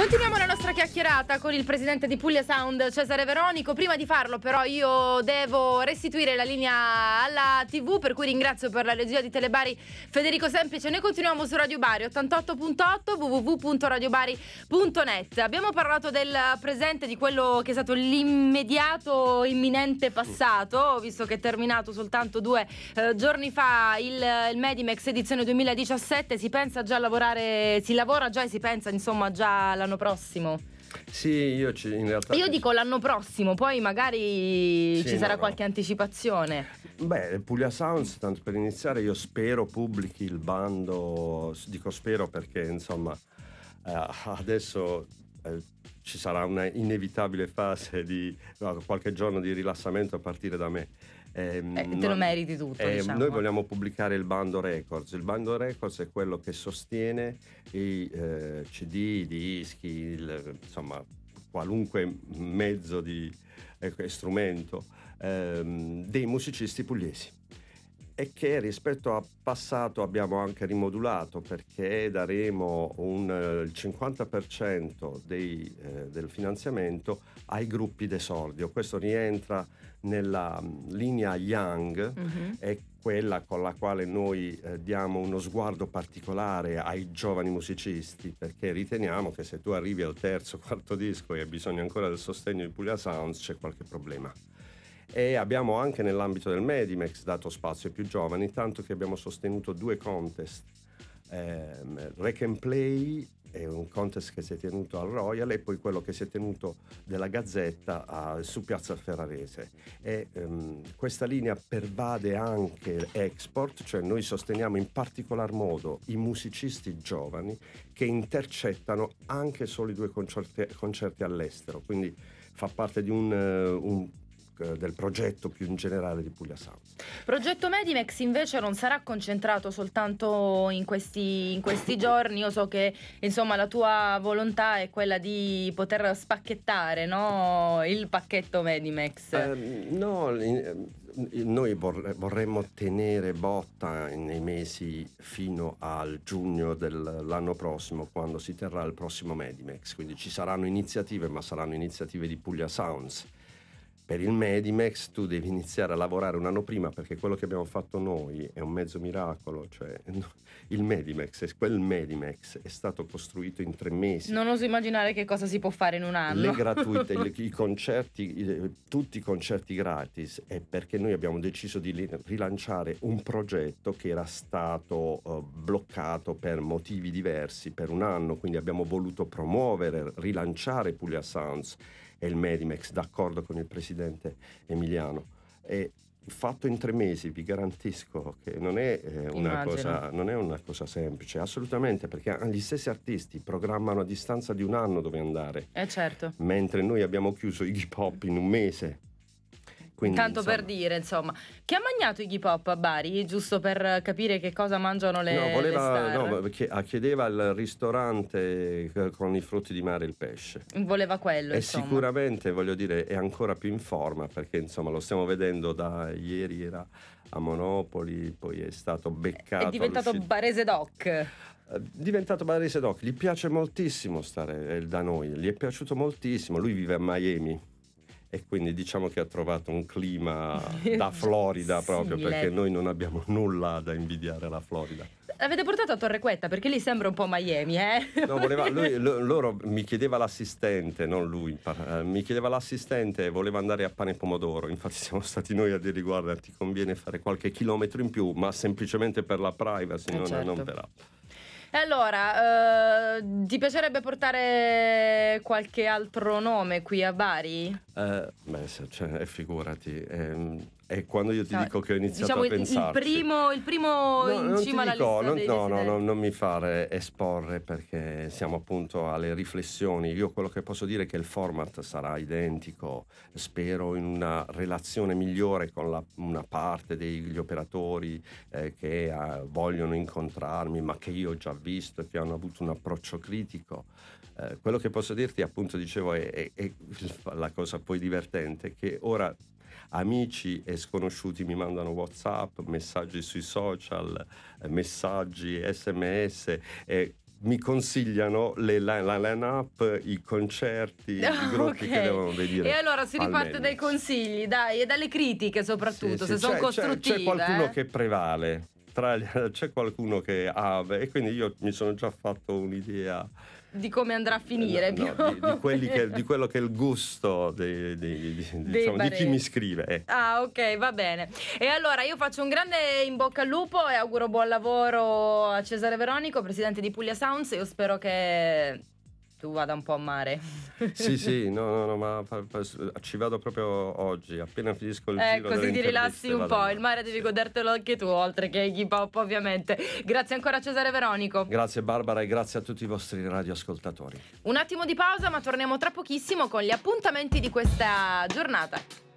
Continuiamo la nostra chiacchierata con il presidente di Puglia Sound, Cesare Veronico. Prima di farlo però io devo restituire la linea alla TV, per cui ringrazio per la regia di Telebari Federico Semplice. Noi continuiamo su Radio Bari 88.8 www.radiobari.net. Abbiamo parlato del presente, di quello che è stato l'immediato, imminente passato, visto che è terminato soltanto due eh, giorni fa il, il Medimex edizione 2017. Si pensa già a lavorare, si lavora già e si pensa insomma già alla l'anno prossimo. Sì, io ci, in realtà. Io dico l'anno prossimo, poi magari sì, ci sarà no, qualche no. anticipazione. Beh, Puglia Sounds, tanto per iniziare, io spero pubblichi il bando. Dico spero perché, insomma, eh, adesso. Eh, ci sarà una inevitabile fase di no, qualche giorno di rilassamento a partire da me eh, eh, te lo meriti tutto. Eh, diciamo. Noi vogliamo pubblicare il bando Records. Il bando Records è quello che sostiene i eh, CD, i dischi, il, insomma qualunque mezzo di ecco, strumento ehm, dei musicisti pugliesi e che rispetto al passato abbiamo anche rimodulato perché daremo un, eh, il 50% dei, eh, del finanziamento ai gruppi d'esordio. Questo rientra nella mm, linea Young mm-hmm. e quella con la quale noi eh, diamo uno sguardo particolare ai giovani musicisti perché riteniamo che se tu arrivi al terzo, quarto disco e hai bisogno ancora del sostegno di Puglia Sounds c'è qualche problema e abbiamo anche nell'ambito del Medimex dato spazio ai più giovani, tanto che abbiamo sostenuto due contest. Eh, Rec and Play è un contest che si è tenuto al Royal e poi quello che si è tenuto della Gazzetta a, su Piazza Ferrarese. E, um, questa linea pervade anche l'export, cioè noi sosteniamo in particolar modo i musicisti giovani che intercettano anche solo i due concerti, concerti all'estero, quindi fa parte di un, uh, un eh, del progetto più in generale di Puglia Sound. Progetto Medimax invece non sarà concentrato soltanto in questi, in questi giorni, io so che insomma, la tua volontà è quella di poter spacchettare no? il pacchetto Medimax. Eh, no, in, ehm, noi vorremmo tenere botta nei mesi fino al giugno dell'anno prossimo quando si terrà il prossimo Medimex, quindi ci saranno iniziative ma saranno iniziative di Puglia Sounds per il Medimex tu devi iniziare a lavorare un anno prima perché quello che abbiamo fatto noi è un mezzo miracolo, cioè il Medimex, quel Medimex è stato costruito in tre mesi. Non oso immaginare che cosa si può fare in un anno. Le gratuite, i concerti, tutti i concerti gratis è perché noi abbiamo deciso di rilanciare un progetto che era stato eh, bloccato per motivi diversi per un anno, quindi abbiamo voluto promuovere, rilanciare Puglia Sounds e il Medimex, d'accordo con il presidente Emiliano. E fatto in tre mesi, vi garantisco che non è, eh, una, cosa, non è una cosa, semplice, assolutamente, perché gli stessi artisti programmano a distanza di un anno dove andare. Eh certo. Mentre noi abbiamo chiuso i hip hop in un mese quindi, Tanto insomma. per dire, insomma, che ha mangiato Iggy Pop a Bari, giusto per capire che cosa mangiano le, no, voleva, No, ah, chiedeva al ristorante eh, con i frutti di mare e il pesce. Voleva quello, E insomma. sicuramente, voglio dire, è ancora più in forma, perché insomma lo stiamo vedendo da ieri era a Monopoli, poi è stato beccato. È diventato barese doc eh, diventato barese doc, gli piace moltissimo stare eh, da noi, gli è piaciuto moltissimo, lui vive a Miami e quindi diciamo che ha trovato un clima da Florida proprio sì, perché noi non abbiamo nulla da invidiare alla Florida. Avete portato a Torrequetta perché lì sembra un po' Miami, eh? No, voleva, lui, loro mi chiedeva l'assistente, non lui, eh, mi chiedeva l'assistente e voleva andare a pane e pomodoro, infatti siamo stati noi a dirgli guarda ti conviene fare qualche chilometro in più ma semplicemente per la privacy, eh non, certo. non per altro. E allora, eh, ti piacerebbe portare qualche altro nome qui a Bari? Eh, beh, cioè, figurati. Ehm è quando io ti cioè, dico che ho iniziato diciamo a il, Il primo, il primo no, in cima alla dico, lista non, no, no, non mi fare esporre perché siamo appunto alle riflessioni. Io quello che posso dire è che il format sarà identico, spero in una relazione migliore con la, una parte degli operatori eh, che eh, vogliono incontrarmi ma che io ho già visto e che hanno avuto un approccio critico. Eh, quello che posso dirti appunto dicevo è, è, è la cosa poi divertente che ora amici e sconosciuti mi mandano WhatsApp, messaggi sui social, eh, messaggi, sms. e mi consigliano le, la, la line-up, i concerti, oh, i ah, gruppi okay. che devono venire. E allora si riparte dai consigli, dai, e dalle critiche soprattutto, sì, se sì, sono costruttive. C'è, c'è qualcuno eh? che prevale, tra, c'è qualcuno che ha, ah, e quindi io mi sono già fatto un'idea di come andrà a eh, finire. No, no, di, di, che, di, quello che è il gusto dei, dei, dei, diciamo, di chi mi scrive. Eh. Ah, ok, va bene. E allora io faccio un grande in bocca al lupo e auguro buon lavoro a Cesare Veronico, presidente di Puglia Sounds. Io spero che tu vada un po' a mare. sì, sì, no, no, no, ma pa, pa, ci vado proprio oggi, appena finisco il eh, giro. Così ti rilassi un po', il mare devi sì. godertelo anche tu, oltre che hip hop ovviamente. Grazie ancora a Cesare Veronico. Grazie Barbara e grazie a tutti i vostri radioascoltatori. Un attimo di pausa, ma torniamo tra pochissimo con gli appuntamenti di questa giornata.